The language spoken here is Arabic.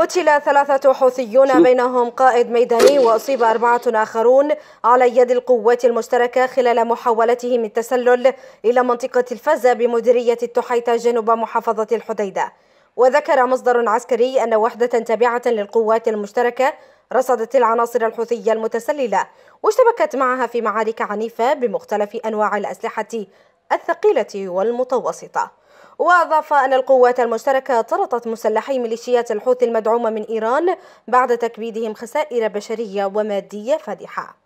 قتل ثلاثة حوثيون بينهم قائد ميداني وأصيب أربعة آخرون على يد القوات المشتركة خلال محاولتهم التسلل إلى منطقة الفزة بمديرية التحيتة جنوب محافظة الحديدة وذكر مصدر عسكري أن وحدة تابعة للقوات المشتركة رصدت العناصر الحوثية المتسللة واشتبكت معها في معارك عنيفة بمختلف أنواع الأسلحة الثقيلة والمتوسطة وأضاف أن القوات المشتركة طردت مسلحي ميليشيات الحوثي المدعومة من إيران بعد تكبيدهم خسائر بشرية ومادية فادحة